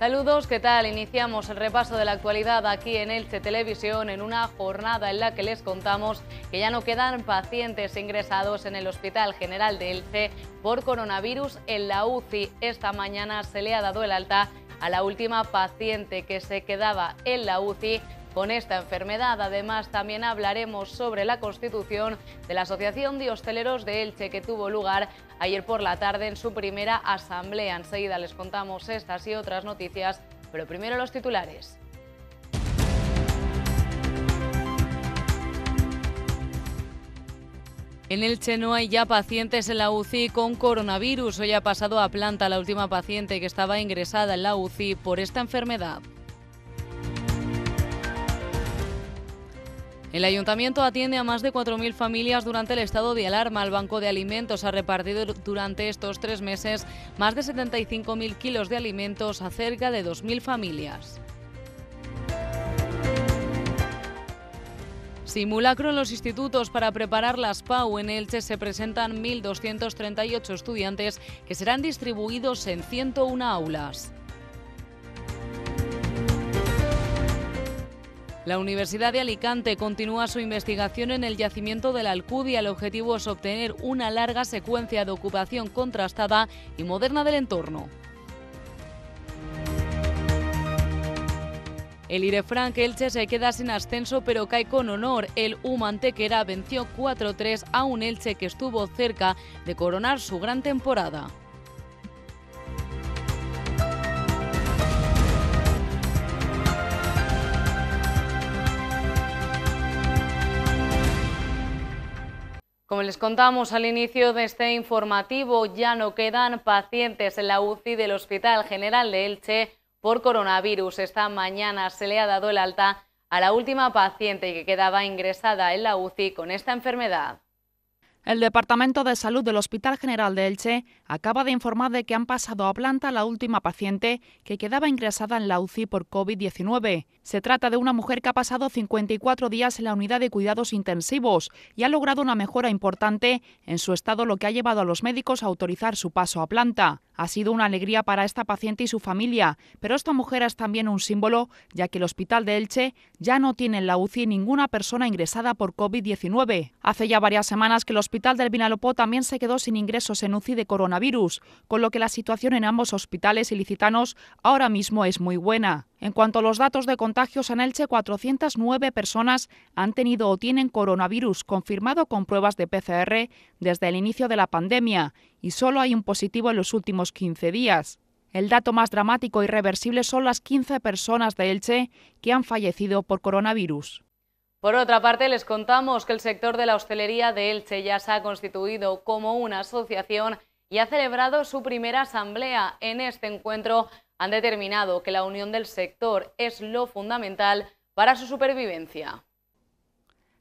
Saludos, ¿qué tal? Iniciamos el repaso de la actualidad aquí en Elche Televisión en una jornada en la que les contamos que ya no quedan pacientes ingresados en el Hospital General de Elche por coronavirus en la UCI. Esta mañana se le ha dado el alta a la última paciente que se quedaba en la UCI con esta enfermedad. Además, también hablaremos sobre la constitución de la Asociación de Hosteleros de Elche que tuvo lugar ayer por la tarde en su primera asamblea. Enseguida les contamos estas y otras noticias, pero primero los titulares. En Elche no hay ya pacientes en la UCI con coronavirus. Hoy ha pasado a planta la última paciente que estaba ingresada en la UCI por esta enfermedad. El ayuntamiento atiende a más de 4.000 familias durante el estado de alarma. El Banco de Alimentos ha repartido durante estos tres meses más de 75.000 kilos de alimentos a cerca de 2.000 familias. Simulacro en los institutos para preparar las PAU en Elche se presentan 1.238 estudiantes que serán distribuidos en 101 aulas. La Universidad de Alicante continúa su investigación en el yacimiento de la Alcudia. El objetivo es obtener una larga secuencia de ocupación contrastada y moderna del entorno. El Irefranc Elche se queda sin ascenso pero cae con honor. El Humantequera venció 4-3 a un Elche que estuvo cerca de coronar su gran temporada. Como les contamos al inicio de este informativo, ya no quedan pacientes en la UCI del Hospital General de Elche por coronavirus. Esta mañana se le ha dado el alta a la última paciente que quedaba ingresada en la UCI con esta enfermedad. El Departamento de Salud del Hospital General de Elche acaba de informar de que han pasado a planta la última paciente que quedaba ingresada en la UCI por COVID-19. Se trata de una mujer que ha pasado 54 días en la unidad de cuidados intensivos y ha logrado una mejora importante en su estado, lo que ha llevado a los médicos a autorizar su paso a planta. Ha sido una alegría para esta paciente y su familia, pero esta mujer es también un símbolo, ya que el Hospital de Elche ya no tiene en la UCI ninguna persona ingresada por COVID-19. Hace ya varias semanas que el Hospital del Vinalopó también se quedó sin ingresos en UCI de coronavirus, con lo que la situación en ambos hospitales ilicitanos ahora mismo es muy buena. En cuanto a los datos de contagios en Elche, 409 personas han tenido o tienen coronavirus confirmado con pruebas de PCR desde el inicio de la pandemia y solo hay un positivo en los últimos 15 días. El dato más dramático y e reversible son las 15 personas de Elche que han fallecido por coronavirus. Por otra parte, les contamos que el sector de la hostelería de Elche ya se ha constituido como una asociación y ha celebrado su primera asamblea. En este encuentro han determinado que la unión del sector es lo fundamental para su supervivencia.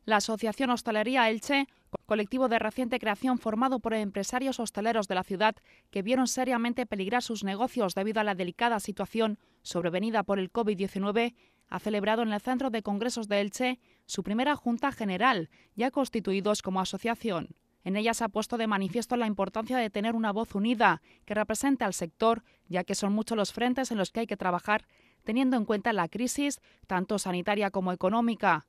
La Asociación Hostelería Elche, colectivo de reciente creación formado por empresarios hosteleros de la ciudad que vieron seriamente peligrar sus negocios debido a la delicada situación sobrevenida por el COVID-19, ha celebrado en el Centro de Congresos de Elche su primera Junta General, ya constituidos como asociación. En ella se ha puesto de manifiesto la importancia de tener una voz unida que represente al sector, ya que son muchos los frentes en los que hay que trabajar, teniendo en cuenta la crisis, tanto sanitaria como económica.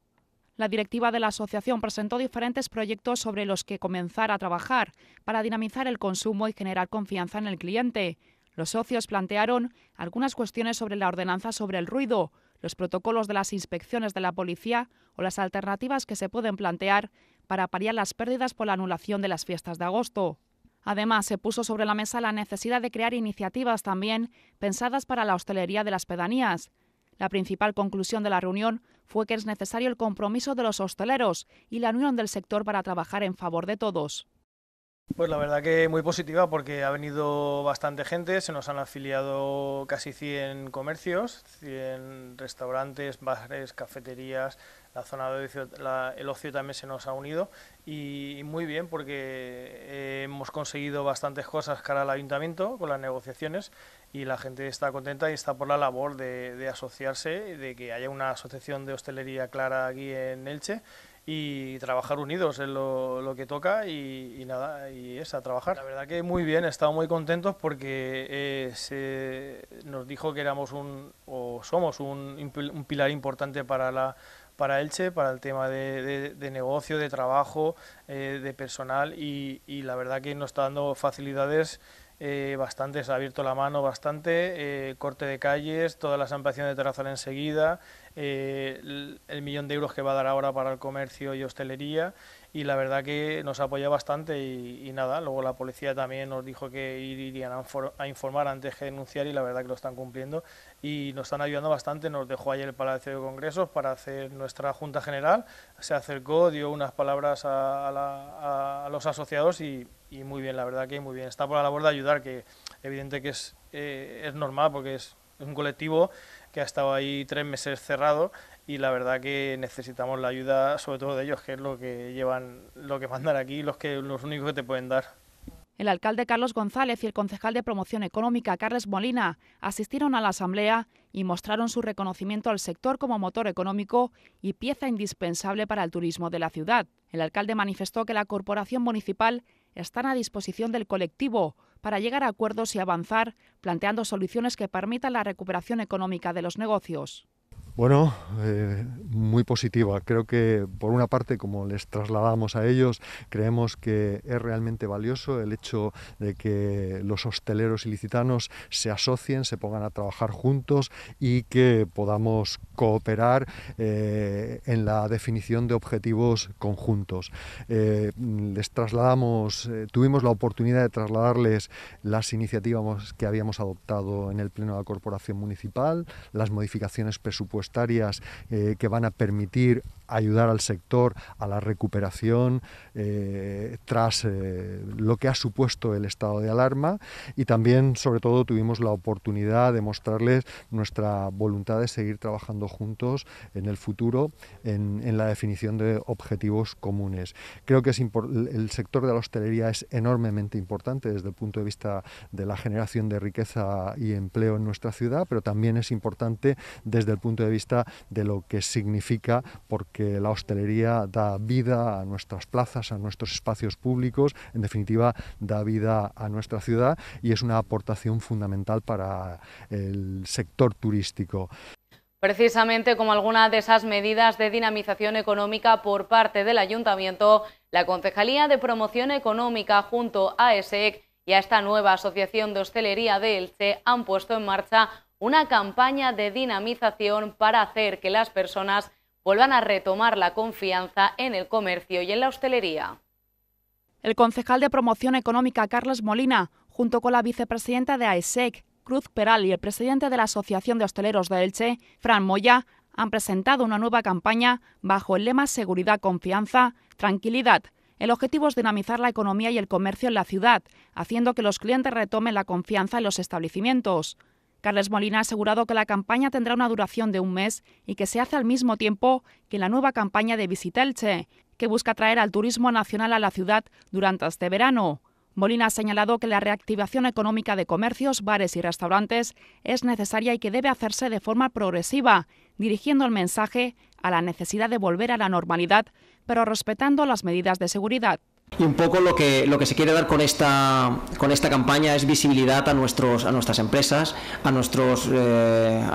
La directiva de la asociación presentó diferentes proyectos sobre los que comenzar a trabajar para dinamizar el consumo y generar confianza en el cliente. Los socios plantearon algunas cuestiones sobre la ordenanza sobre el ruido, los protocolos de las inspecciones de la policía o las alternativas que se pueden plantear para paliar las pérdidas por la anulación de las fiestas de agosto. Además, se puso sobre la mesa la necesidad de crear iniciativas también pensadas para la hostelería de las pedanías. La principal conclusión de la reunión fue que es necesario el compromiso de los hosteleros y la unión del sector para trabajar en favor de todos. Pues la verdad que muy positiva porque ha venido bastante gente, se nos han afiliado casi 100 comercios, 100 restaurantes, bares, cafeterías, la zona de ocio también se nos ha unido y, muy bien porque eh, hemos conseguido bastantes cosas cara al ayuntamiento con las negociaciones y la gente está contenta y está por la labor de, de asociarse, de que haya una asociación de hostelería clara aquí en Elche y trabajar unidos en lo, que toca y, nada, y es a trabajar. La verdad que muy bien, estado muy contentos porque eh, se nos dijo que éramos un, o somos un pilar importante para la para Elche, para el tema de, negocio, de trabajo, eh, de personal y, la verdad que nos está dando facilidades eh, bastantes, ha abierto la mano bastante, eh, corte de calles, todas las ampliaciones de terrazas enseguida, eh, el millón de euros que va a dar ahora para el comercio y hostelería y la verdad que nos apoya bastante y, nada, luego la policía también nos dijo que irían a, informar antes que denunciar y la verdad que lo están cumpliendo y nos están ayudando bastante, nos dejó ayer el Palacio de Congresos para hacer nuestra Junta General, se acercó, dio unas palabras a, los asociados y, muy bien, la verdad que muy bien. Está por la labor de ayudar, que evidente que es, eh, es normal porque es un colectivo que ha estado ahí tres meses cerrado y la verdad que necesitamos la ayuda sobre todo de ellos, que es lo que llevan, lo que mandan aquí, los que los únicos que te pueden dar. El alcalde Carlos González y el concejal de Promoción Económica, Carles Molina, asistieron a la asamblea y mostraron su reconocimiento al sector como motor económico y pieza indispensable para el turismo de la ciudad. El alcalde manifestó que la corporación municipal está a disposición del colectivo, para llegar a acuerdos y avanzar, planteando soluciones que permitan la recuperación económica de los negocios. Bueno, eh, muy positiva. Creo que por una parte, como les trasladamos a ellos, creemos que es realmente valioso el hecho de que los hosteleros ilicitanos se asocien, se pongan a trabajar juntos y que podamos cooperar eh, en la definición de objetivos conjuntos. Eh, les trasladamos, tuvimos la oportunidad de trasladarles las iniciativas que habíamos adoptado en el Pleno de la Corporación Municipal, las modificaciones presupuestarias eh, que van a permitir ayudar al sector a la recuperación eh, tras eh, lo que ha supuesto el estado de alarma y también, sobre todo, tuvimos la oportunidad de mostrarles nuestra voluntad de seguir trabajando juntos en el futuro en, la definición de objetivos comunes. Creo que el sector de la hostelería es enormemente importante desde el punto de vista de la generación de riqueza y empleo en nuestra ciudad, pero también es importante desde el punto de vista de lo que significa porque la hostelería da vida a nuestras plazas, a nuestros espacios públicos, en definitiva da vida a nuestra ciudad y es una aportación fundamental para el sector turístico precisamente como alguna de esas medidas de dinamización económica por parte del Ayuntamiento, la Concejalía de Promoción Económica junto a ESEC y a esta nueva Asociación de Hostelería de Elche han puesto en marcha una campaña de dinamización para hacer que las personas vuelvan a retomar la confianza en el comercio y en la hostelería. El concejal de Promoción Económica, Carlos Molina, junto con la vicepresidenta de AESEC, Cruz Peral, y el presidente de la Asociación de Hosteleros de Elche, Fran Moya, han presentado una nueva campaña bajo el lema Seguridad, Confianza, Tranquilidad. El objetivo es dinamizar la economía y el comercio en la ciudad, haciendo que los clientes retomen la confianza en los establecimientos. Carles Molina ha asegurado que la campaña tendrá una duración de un mes y que se hace al mismo tiempo que la nueva campaña de Visitelche, que busca atraer al turismo nacional a la ciudad durante este verano. Molina ha señalado que la reactivación económica de comercios, bares y restaurantes es necesaria y que debe hacerse de forma progresiva, dirigiendo el mensaje a la necesidad de volver a la normalidad, pero respetando las medidas de seguridad. Y un poco lo que, se quiere dar con esta, campaña es visibilidad a, nuestras empresas, a nuestros eh,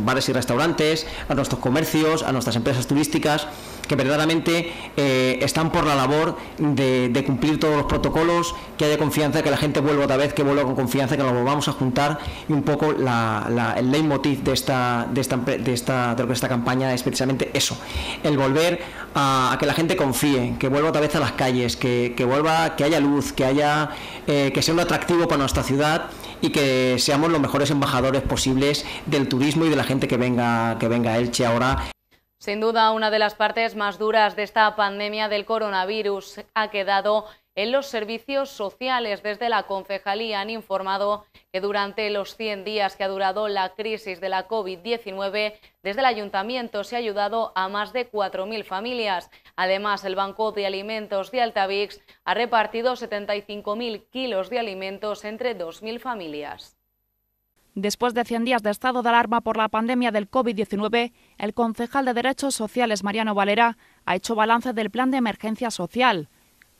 bares y restaurantes, a nuestros comercios, a nuestras empresas turísticas que verdaderamente eh, están por la labor de, cumplir todos los protocolos, que haya confianza, que la gente vuelva otra vez, que vuelva con confianza, que nos volvamos a juntar. Y un poco la, el leitmotiv de esta, de esta, de esta, de esta campaña es precisamente eso, el volver a, que la gente confíe, que vuelva otra vez a las calles, que, vuelva, que haya luz, que haya, eh, que sea un atractivo para nuestra ciudad y que seamos los mejores embajadores posibles del turismo y de la gente que venga que venga a Elche ahora sin duda, una de las partes más duras de esta pandemia del coronavirus ha quedado en los servicios sociales. Desde la concejalía han informado que durante los 100 días que ha durado la crisis de la COVID-19, desde el ayuntamiento se ha ayudado a más de 4.000 familias. Además, el Banco de Alimentos de Altavix ha repartido 75.000 kilos de alimentos entre 2.000 familias. Después de 100 días de estado de alarma por la pandemia del COVID-19, el concejal de Derechos Sociales Mariano Valera ha hecho balance del plan de emergencia social.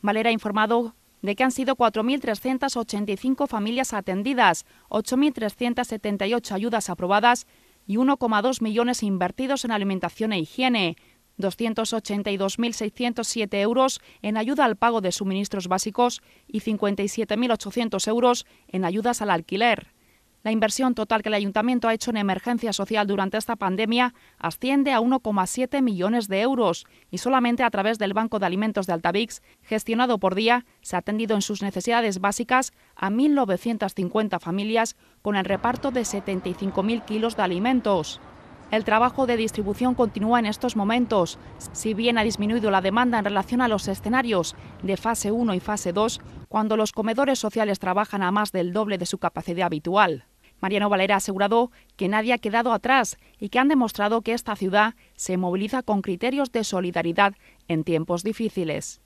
Valera ha informado de que han sido 4.385 familias atendidas, 8.378 ayudas aprobadas y 1,2 millones invertidos en alimentación e higiene, 282.607 euros en ayuda al pago de suministros básicos y 57.800 euros en ayudas al alquiler. La inversión total que el ayuntamiento ha hecho en emergencia social durante esta pandemia asciende a 1,7 millones de euros y solamente a través del Banco de Alimentos de Altavix, gestionado por Día, se ha atendido en sus necesidades básicas a 1.950 familias con el reparto de 75.000 kilos de alimentos. El trabajo de distribución continúa en estos momentos. Si bien ha disminuido la demanda en relación a los escenarios de fase 1 y fase 2, cuando los comedores sociales trabajan a más del doble de su capacidad habitual. Mariano Valera ha asegurado que nadie ha quedado atrás y que han demostrado que esta ciudad se moviliza con criterios de solidaridad en tiempos difíciles.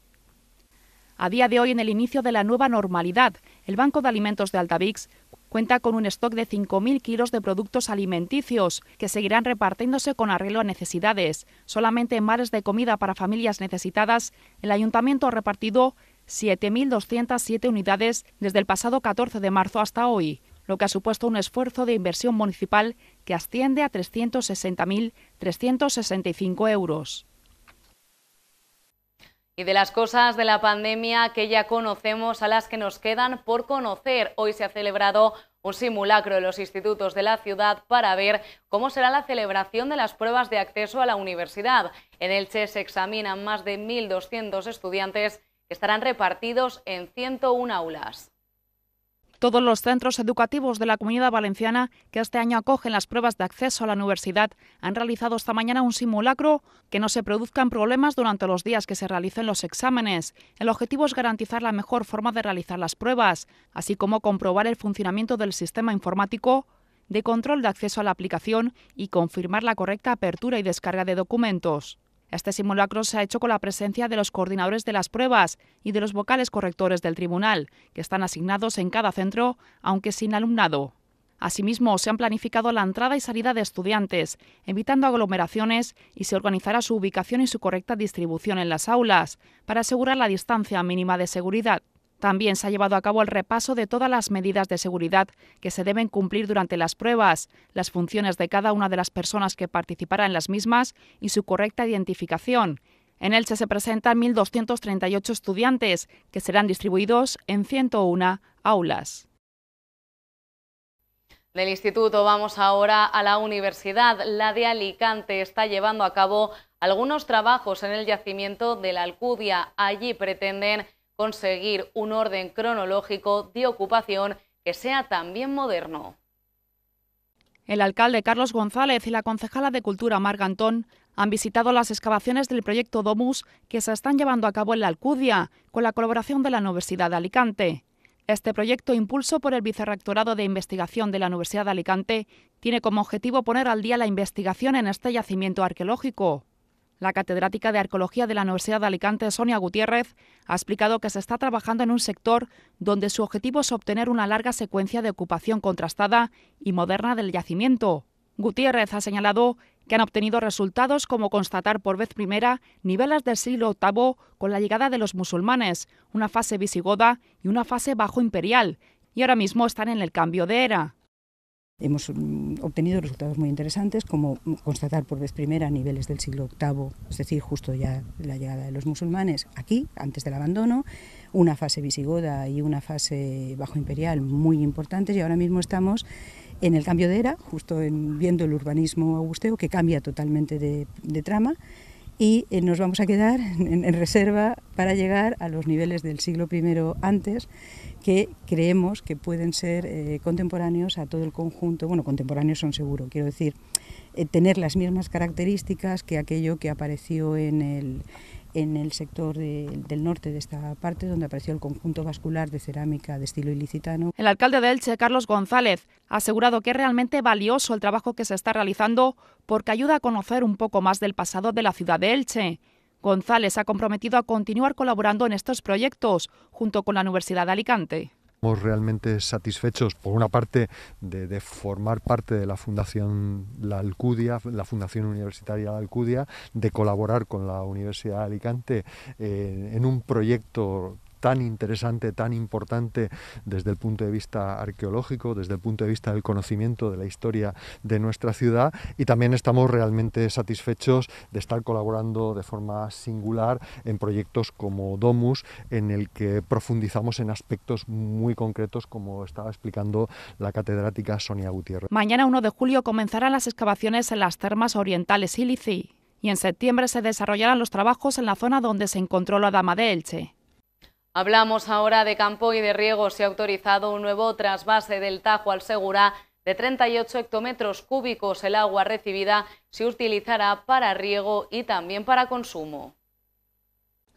A día de hoy, en el inicio de la nueva normalidad, el Banco de Alimentos de Altavix cuenta con un stock de 5.000 kilos de productos alimenticios que seguirán repartiéndose con arreglo a necesidades. Solamente en mares de comida para familias necesitadas, el ayuntamiento ha repartido 7.207 unidades desde el pasado 14 de marzo hasta hoy lo que ha supuesto un esfuerzo de inversión municipal que asciende a 360.365 euros. Y de las cosas de la pandemia que ya conocemos a las que nos quedan por conocer, hoy se ha celebrado un simulacro en los institutos de la ciudad para ver cómo será la celebración de las pruebas de acceso a la universidad. En el Che se examinan más de 1.200 estudiantes que estarán repartidos en 101 aulas. Todos los centros educativos de la comunidad valenciana que este año acogen las pruebas de acceso a la universidad han realizado esta mañana un simulacro que no se produzcan problemas durante los días que se realicen los exámenes. El objetivo es garantizar la mejor forma de realizar las pruebas, así como comprobar el funcionamiento del sistema informático de control de acceso a la aplicación y confirmar la correcta apertura y descarga de documentos. Este simulacro se ha hecho con la presencia de los coordinadores de las pruebas y de los vocales correctores del tribunal, que están asignados en cada centro, aunque sin alumnado. Asimismo, se han planificado la entrada y salida de estudiantes, evitando aglomeraciones y se organizará su ubicación y su correcta distribución en las aulas, para asegurar la distancia mínima de seguridad. También se ha llevado a cabo el repaso de todas las medidas de seguridad que se deben cumplir durante las pruebas, las funciones de cada una de las personas que participarán en las mismas y su correcta identificación. En Elche se presentan 1.238 estudiantes que serán distribuidos en 101 aulas. Del instituto vamos ahora a la universidad. La de Alicante está llevando a cabo algunos trabajos en el yacimiento de la Alcudia. Allí pretenden conseguir un orden cronológico de ocupación que sea también moderno. El alcalde Carlos González y la concejala de Cultura Marga Antón han visitado las excavaciones del proyecto Domus que se están llevando a cabo en la Alcudia con la colaboración de la Universidad de Alicante. Este proyecto, impulso por el Vicerrectorado de Investigación de la Universidad de Alicante, tiene como objetivo poner al día la investigación en este yacimiento arqueológico. La catedrática de Arqueología de la Universidad de Alicante, Sonia Gutiérrez, ha explicado que se está trabajando en un sector donde su objetivo es obtener una larga secuencia de ocupación contrastada y moderna del yacimiento. Gutiérrez ha señalado que han obtenido resultados como constatar por vez primera niveles del siglo VIII con la llegada de los musulmanes, una fase visigoda y una fase bajo imperial, y ahora mismo están en el cambio de era. Hemos mm, obtenido resultados muy interesantes, como constatar por vez primera niveles del siglo VIII, es decir, justo ya la llegada de los musulmanes aquí, antes del abandono, una fase visigoda y una fase bajo imperial muy importantes, y ahora mismo estamos en el cambio de era, justo en, viendo el urbanismo augusteo, que cambia totalmente de trama y eh, nos vamos a quedar en, reserva para llegar a los niveles del siglo I antes que creemos que pueden ser eh, contemporáneos a todo el conjunto, bueno, contemporáneos son seguro, quiero decir, eh, tener las mismas características que aquello que apareció en el, en el sector del norte de esta parte, donde apareció el conjunto vascular de cerámica de estilo ilicitano. El alcalde de Elche, Carlos González, ha asegurado que es realmente valioso el trabajo que se está realizando porque ayuda a conocer un poco más del pasado de la ciudad de Elche. González ha comprometido a continuar colaborando en estos proyectos junto con la Universidad de Alicante realmente satisfechos, por una parte, de, formar parte de la Fundación La Alcudia, la Fundación Universitaria de Alcudia, de colaborar con la Universidad de Alicante eh, en un proyecto tan interesante, tan importante desde el punto de vista arqueológico, desde el punto de vista del conocimiento de la historia de nuestra ciudad y también estamos realmente satisfechos de estar colaborando de forma singular en proyectos como Domus, en el que profundizamos en aspectos muy concretos como estaba explicando la catedrática Sonia Gutiérrez. Mañana 1 de julio comenzarán las excavaciones en las termas orientales Ilici y en septiembre se desarrollarán los trabajos en la zona donde se encontró la Dama de Elche. Hablamos ahora de campo y de riego. Se ha autorizado un nuevo trasvase del Tajo al Segura de 38 hectómetros cúbicos. El agua recibida se utilizará para riego y también para consumo.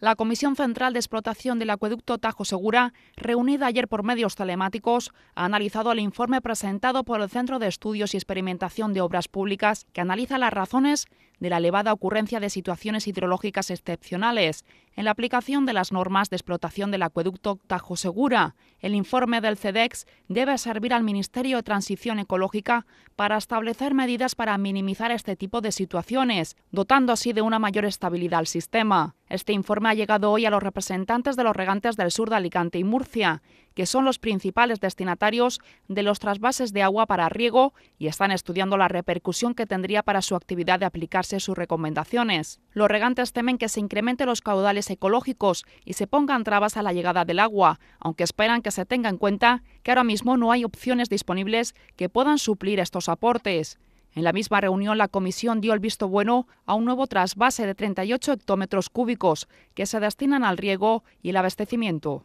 La Comisión Central de Explotación del Acueducto Tajo Segura, reunida ayer por medios telemáticos, ha analizado el informe presentado por el Centro de Estudios y Experimentación de Obras Públicas, que analiza las razones de la elevada ocurrencia de situaciones hidrológicas excepcionales, en la aplicación de las normas de explotación del acueducto Tajo Segura. El informe del CEDEX debe servir al Ministerio de Transición Ecológica para establecer medidas para minimizar este tipo de situaciones, dotando así de una mayor estabilidad al sistema. Este informe ha llegado hoy a los representantes de los regantes del sur de Alicante y Murcia, que son los principales destinatarios de los trasvases de agua para riego y están estudiando la repercusión que tendría para su actividad de aplicarse sus recomendaciones. Los regantes temen que se incrementen los caudales ecológicos y se pongan trabas a la llegada del agua, aunque esperan que se tenga en cuenta que ahora mismo no hay opciones disponibles que puedan suplir estos aportes. En la misma reunión, la comisión dio el visto bueno a un nuevo trasvase de 38 hectómetros cúbicos que se destinan al riego y el abastecimiento.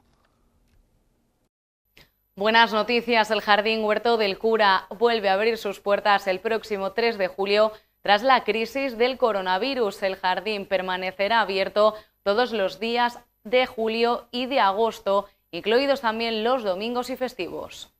Buenas noticias, el Jardín Huerto del Cura vuelve a abrir sus puertas el próximo 3 de julio tras la crisis del coronavirus. El jardín permanecerá abierto todos los días de julio y de agosto, incluidos también los domingos y festivos.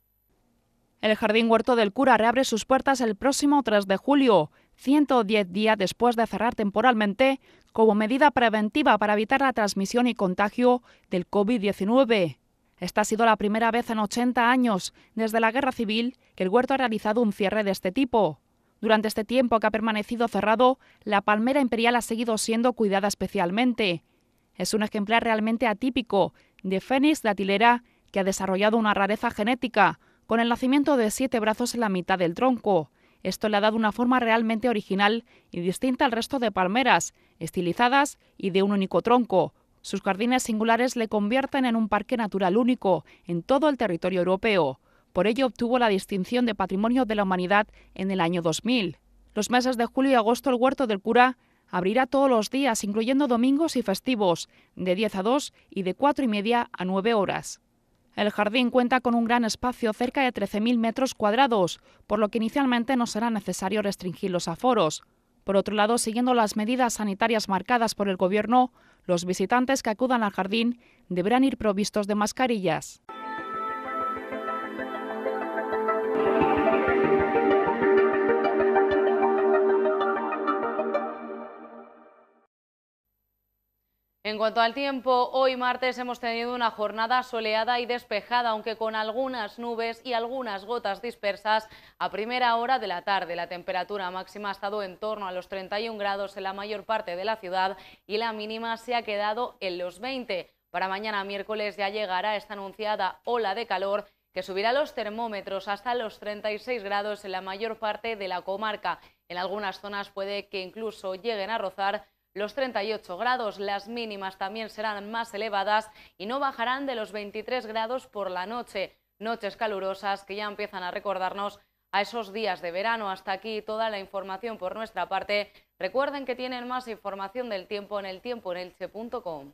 El Jardín Huerto del Cura reabre sus puertas el próximo 3 de julio, 110 días después de cerrar temporalmente, como medida preventiva para evitar la transmisión y contagio del COVID-19. Esta ha sido la primera vez en 80 años, desde la Guerra Civil, que el huerto ha realizado un cierre de este tipo. Durante este tiempo que ha permanecido cerrado, la palmera imperial ha seguido siendo cuidada especialmente. Es un ejemplar realmente atípico de Fénix datilera que ha desarrollado una rareza genética, con el nacimiento de siete brazos en la mitad del tronco. Esto le ha dado una forma realmente original y distinta al resto de palmeras, estilizadas y de un único tronco, sus jardines singulares le convierten en un parque natural único en todo el territorio europeo. Por ello obtuvo la distinción de Patrimonio de la Humanidad en el año 2000. Los meses de julio y agosto el huerto del cura abrirá todos los días, incluyendo domingos y festivos, de 10 a 2 y de 4 y media a 9 horas. El jardín cuenta con un gran espacio, cerca de 13.000 metros cuadrados, por lo que inicialmente no será necesario restringir los aforos. Por otro lado, siguiendo las medidas sanitarias marcadas por el Gobierno, los visitantes que acudan al jardín deberán ir provistos de mascarillas. En cuanto al tiempo, hoy martes hemos tenido una jornada soleada y despejada, aunque con algunas nubes y algunas gotas dispersas a primera hora de la tarde. La temperatura máxima ha estado en torno a los 31 grados en la mayor parte de la ciudad y la mínima se ha quedado en los 20. Para mañana miércoles ya llegará esta anunciada ola de calor que subirá los termómetros hasta los 36 grados en la mayor parte de la comarca. En algunas zonas puede que incluso lleguen a rozar los 38 grados. Las mínimas también serán más elevadas y no bajarán de los 23 grados por la noche. Noches calurosas que ya empiezan a recordarnos a esos días de verano. Hasta aquí toda la información por nuestra parte. Recuerden que tienen más información del tiempo en El Tiempo en elche.com.